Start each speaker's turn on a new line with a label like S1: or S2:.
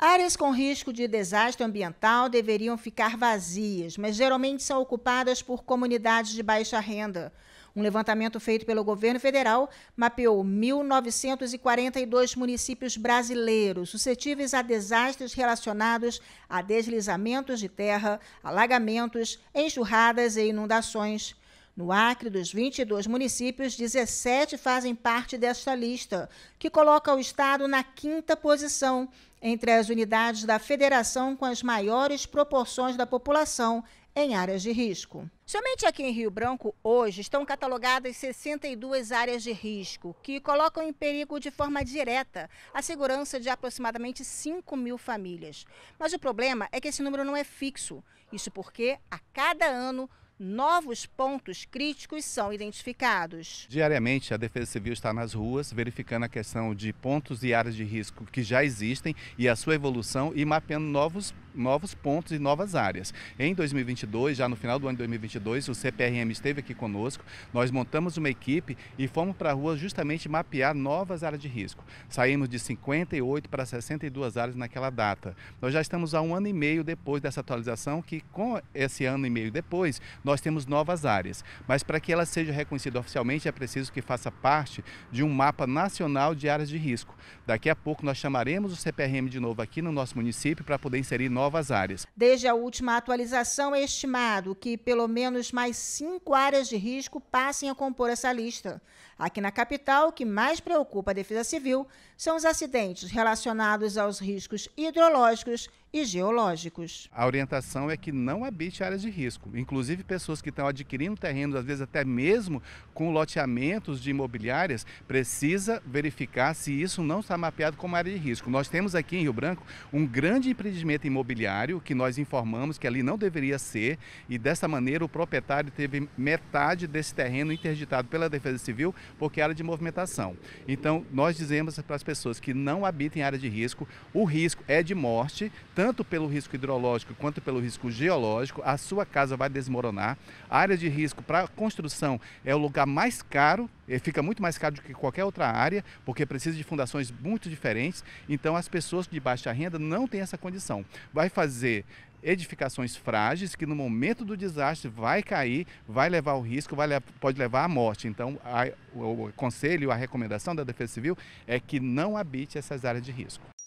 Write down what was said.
S1: Áreas com risco de desastre ambiental deveriam ficar vazias, mas geralmente são ocupadas por comunidades de baixa renda. Um levantamento feito pelo governo federal mapeou 1.942 municípios brasileiros suscetíveis a desastres relacionados a deslizamentos de terra, alagamentos, enxurradas e inundações. No Acre, dos 22 municípios, 17 fazem parte desta lista, que coloca o estado na quinta posição, entre as unidades da federação com as maiores proporções da população em áreas de risco. Somente aqui em Rio Branco, hoje, estão catalogadas 62 áreas de risco, que colocam em perigo de forma direta a segurança de aproximadamente 5 mil famílias. Mas o problema é que esse número não é fixo. Isso porque, a cada ano, novos pontos críticos são identificados.
S2: Diariamente, a Defesa Civil está nas ruas verificando a questão de pontos e áreas de risco que já existem e a sua evolução e mapeando novos pontos novos pontos e novas áreas. Em 2022, já no final do ano de 2022, o CPRM esteve aqui conosco, nós montamos uma equipe e fomos para a rua justamente mapear novas áreas de risco. Saímos de 58 para 62 áreas naquela data. Nós já estamos há um ano e meio depois dessa atualização, que com esse ano e meio depois, nós temos novas áreas. Mas para que ela seja reconhecida oficialmente, é preciso que faça parte de um mapa nacional de áreas de risco. Daqui a pouco nós chamaremos o CPRM de novo aqui no nosso município para poder inserir novas novas áreas.
S1: Desde a última atualização, é estimado que pelo menos mais cinco áreas de risco passem a compor essa lista. Aqui na capital, o que mais preocupa a Defesa Civil são os acidentes relacionados aos riscos hidrológicos e geológicos.
S2: A orientação é que não habite áreas de risco. Inclusive, pessoas que estão adquirindo terrenos, às vezes até mesmo com loteamentos de imobiliárias, precisa verificar se isso não está mapeado como área de risco. Nós temos aqui em Rio Branco um grande empreendimento imobiliário que nós informamos que ali não deveria ser e dessa maneira o proprietário teve metade desse terreno interditado pela Defesa Civil porque era de movimentação. Então, nós dizemos para as pessoas que não habitem área de risco, o risco é de morte, tanto pelo risco hidrológico quanto pelo risco geológico, a sua casa vai desmoronar. A área de risco para construção é o lugar mais caro, é, fica muito mais caro do que qualquer outra área, porque precisa de fundações muito diferentes. Então, as pessoas de baixa renda não têm essa condição. Vai fazer edificações frágeis que no momento do desastre vai cair, vai levar o risco, vai, pode levar à morte. Então, a, o, o conselho, a recomendação da Defesa Civil é que não habite essas áreas de risco.